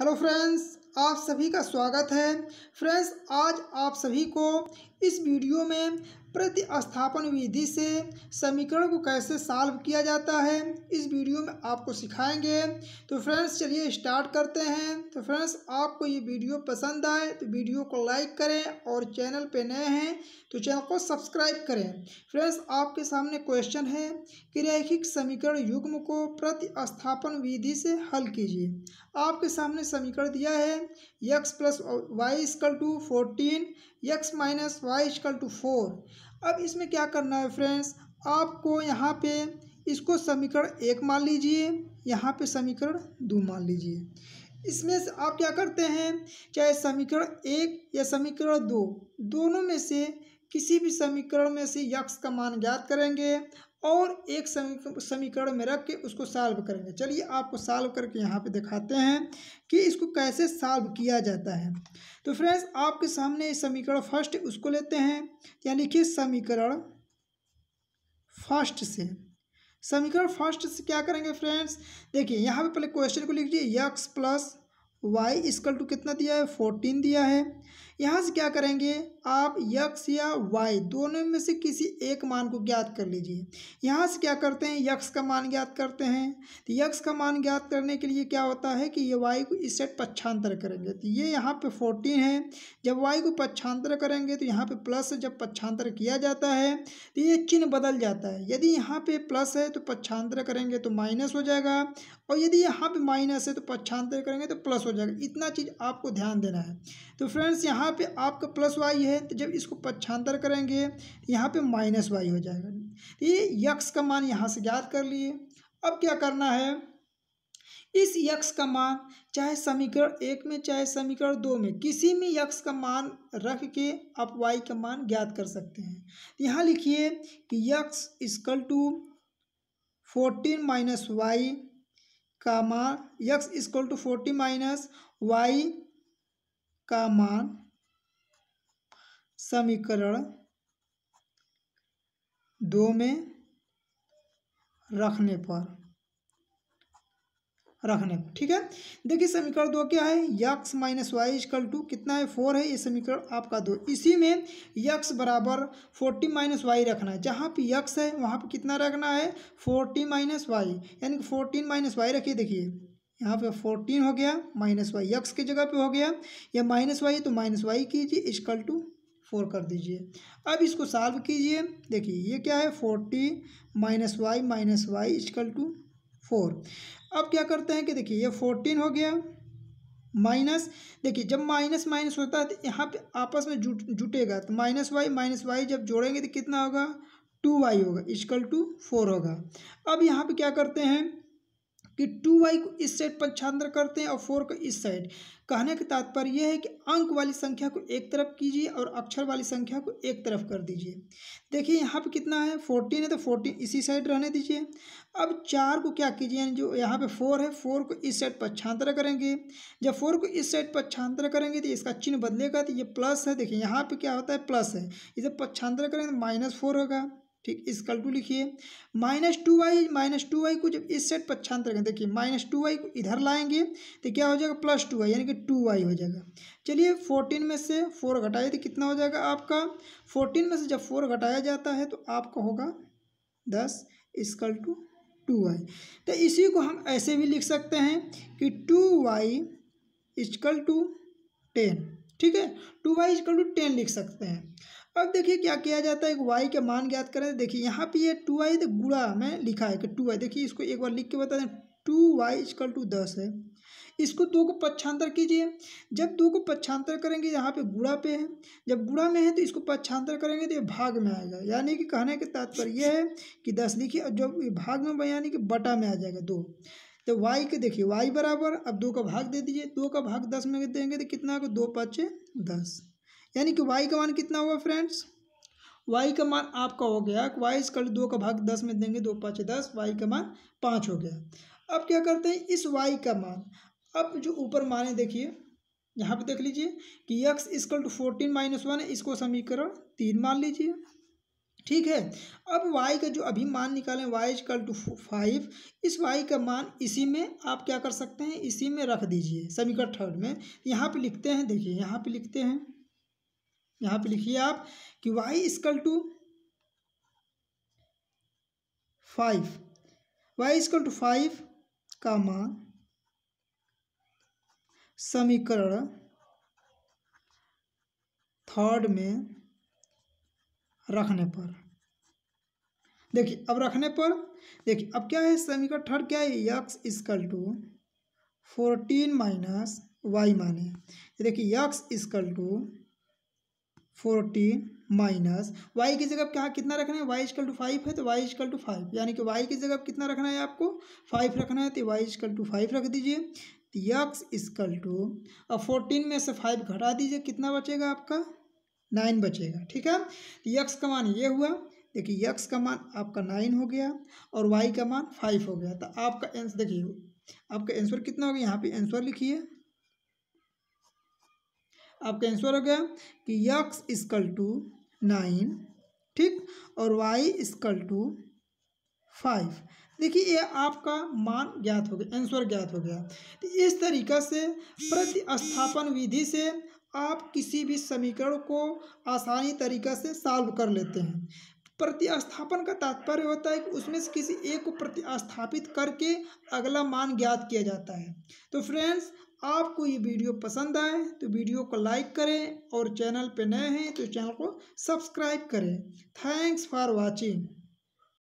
hello friends आप सभी का स्वागत है फ्रेंड्स आज आप सभी को इस वीडियो में प्रतिस्थापन विधि से समीकरण को कैसे सॉल्व किया जाता है इस वीडियो में आपको सिखाएंगे तो फ्रेंड्स चलिए स्टार्ट करते हैं तो फ्रेंड्स आपको ये वीडियो पसंद आए तो वीडियो को लाइक करें और चैनल पे नए हैं तो चैनल को सब्सक्राइब करें फ्रेंड्स आपके सामने क्वेश्चन है कि रैखिक समीकरण युग्म को प्रतिस्थापन विधि से हल कीजिए आपके सामने समीकरण दिया है x plus y equal to fourteen x minus y equal to four अब इसमें क्या करना है फ्रेंड्स आपको यहाँ पे इसको समीकरण एक मान लीजिए यहाँ पे समीकरण दो मान लीजिए इसमें से आप क्या करते हैं चाहे समीकरण एक या समीकरण दो दोनों में से किसी भी समीकरण में से यक्स का मान ज्ञात करेंगे और एक समीकरण में रख के उसको सॉल्व करेंगे चलिए आपको सॉल्व करके यहाँ पे दिखाते हैं कि इसको कैसे सॉल्व किया जाता है तो फ्रेंड्स आपके सामने समीकरण फर्स्ट उसको लेते हैं या लिखिए समीकरण फर्स्ट से समीकरण फर्स्ट से क्या करेंगे फ्रेंड्स देखिए यहाँ पे पहले क्वेश्चन को लिख दीजिए x plus y equal to कितना दिया है फोर्टीन दिया है यहाँ से क्या करेंगे आप यक्स या वाई दोनों में से किसी एक मान को ज्ञात कर लीजिए यहाँ से क्या करते हैं यक्स का मान ज्ञात करते हैं तो यक्स का मान ज्ञात करने के लिए क्या होता है कि ये वाई को इस सेट पक्षांतर करेंगे तो ये यहाँ पे फोर्टीन है जब वाई को पक्षांतर करेंगे तो यहाँ पे प्लस जब पक्षांतर किया जाता है तो ये चिन्ह बदल जाता है यदि यहाँ पे प्लस है तो पक्षांतर करेंगे तो माइनस हो जाएगा और यदि यहाँ पे माइनस है तो पक्षांतर करेंगे तो प्लस हो जाएगा इतना चीज़ आपको ध्यान देना है तो फ्रेंड्स यहाँ यहाँ पे आपका प्लस वाई है तो जब इसको पच्छांतर करेंगे यहाँ पे माइनस वाई हो जाएगा तो ये यक्स का मान यहाँ से ज्ञात कर लिए अब क्या करना है इस यक्स का मान चाहे समीकरण एक में चाहे समीकरण दो में किसी में यक्स का मान रख के आप वाई का मान ज्ञात कर सकते हैं तो यहाँ लिखिए कि x equal to fourteen minus y का मान x equal to forty minus y का मान समीकरण दो में रखने पर रखने पर ठीक है देखिए समीकरण दो क्या है x minus y equal to कितना है फोर है ये समीकरण आपका दो इसी में यक्स बराबर फोर्टी माइनस वाई रखना है जहाँ पे यक्स है वहाँ पे कितना रखना है फोर्टी माइनस वाई यानी कि फोर्टीन माइनस वाई रखिए देखिए यहाँ पे फोर्टीन हो गया माइनस वाई यक्स की जगह पे हो गया या माइनस वाई तो माइनस वाई कीजिए इजकल टू फोर कर दीजिए अब इसको सॉल्व कीजिए देखिए ये क्या है forty minus y minus y equal to four अब क्या करते हैं कि देखिए ये फोर्टीन हो गया माइनस देखिए जब माइनस माइनस होता है तो यहाँ पे आपस में जुट जुटेगा तो माइनस वाई माइनस वाई जब जोड़ेंगे तो कितना होगा टू वाई होगा इजकल टू फोर होगा अब यहाँ पे क्या करते हैं कि टू वाई को इस साइड पंचांतर करते हैं और फोर को इस साइड कहने का तात्पर्य यह है कि अंक वाली संख्या को एक तरफ कीजिए और अक्षर वाली संख्या को एक तरफ कर दीजिए देखिए यहाँ पे कितना है फोर्टीन है तो फोर्टीन इसी साइड रहने दीजिए अब चार को क्या कीजिए जो यहाँ पे फोर है फोर को इस साइड पक्षांतर करेंगे जब फोर को इस साइड पक्षांतर करेंगे तो इसका चिन्ह बदलेगा तो ये प्लस है देखिए यहाँ पर क्या होता है प्लस है इसे पक्षांतर करेंगे तो माइनस फोर होगा ठीक इसकल टू लिखिए minus two y minus two y को जब इस सेट पक्षांतर करें देखिए माइनस टू वाई को इधर लाएंगे तो क्या हो जाएगा प्लस टू वाई यानी कि टू वाई हो जाएगा चलिए फोर्टीन में से फोर घटाए तो कितना हो जाएगा आपका फोर्टीन में से जब फोर घटाया जाता है तो आपका होगा दस इसकल टू टू वाई तो इसी को हम ऐसे भी लिख सकते हैं कि two y equal to ten ठीक है two y equal to ten लिख सकते हैं अब देखिए क्या किया जाता है वाई का मान ज्ञात करें देखिए यहाँ पे ये टू आई गुड़ा में लिखा है कि टू आई देखिए इसको एक बार लिख के बता दें टू वाई इजकल टू दस है इसको दो को पक्षांतर कीजिए जब दो को पक्षांतर करेंगे यहाँ पे गुड़ा पे है जब गुड़ा में है तो इसको पक्षांतर करेंगे तो ये भाग में आएगा यानी कि कहने के तात्पर्य यह है कि दस लिखिए और जब ये भाग में यानी कि बटा में आ जाएगा दो तो वाई के देखिए वाई बराबर अब दो का भाग दे दीजिए दो का भाग दस में देंगे तो कितना को दो पाँच दस यानी कि वाई का मान कितना हुआ फ्रेंड्स वाई का मान आपका हो गया वाई कल दो का भाग दस में देंगे दो पाँच दस वाई का मान पाँच हो गया अब क्या करते हैं इस वाई का मान अब जो ऊपर माने देखिए यहाँ पे देख लीजिए कि x equal to fourteen minus one है इसको समीकरण तीन मान लीजिए ठीक है अब वाई का जो अभी मान निकालें वाई इजकल टू फाइव इस वाई का मान इसी में आप क्या कर सकते हैं इसी में रख दीजिए समीकरण थर्ड में यहाँ पे लिखते हैं देखिए यहाँ पे लिखते हैं यहां पे लिखिए आप कि y equal to five y equal to five का मान समीकरण थर्ड में रखने पर देखिए अब रखने पर देखिए अब क्या है समीकरण थर्ड क्या है x equal to fourteen minus y माने देखिए x equal to fourteen minus y की जगह यहाँ कितना रखना है वाई इजकल टू फाइव है तो वाई इजकल टू फाइव यानी कि वाई की जगह कितना रखना है आपको फाइव रखना है तो वाई इजकल टू फाइव रख दीजिए तो यक्स इजकल टू अब फोर्टीन में से फाइव घटा दीजिए कितना बचेगा आपका नाइन बचेगा ठीक है तो यक्स का मान ये हुआ देखिए यक्स का मान आपका नाइन हो गया और वाई का मान फाइव हो गया तो आपका आंसर देखिए आपका आंसर कितना हो गया यहाँ पे आंसर लिखिए आपका आंसर हो गया कि यक्स इसकल टू नाइन ठीक और वाई स्कल टू फाइव देखिए ये आपका मान ज्ञात हो गया आंसर ज्ञात हो गया तो इस तरीका से प्रतिस्थापन विधि से आप किसी भी समीकरण को आसानी तरीका से सॉल्व कर लेते हैं प्रतिस्थापन का तात्पर्य होता है कि उसमें से किसी एक को प्रतिस्थापित करके अगला मान ज्ञात किया जाता है तो फ्रेंड्स आपको ये वीडियो पसंद आए तो वीडियो को लाइक करें और चैनल पर नए हैं तो चैनल को सब्सक्राइब करें थैंक्स फॉर वाचिंग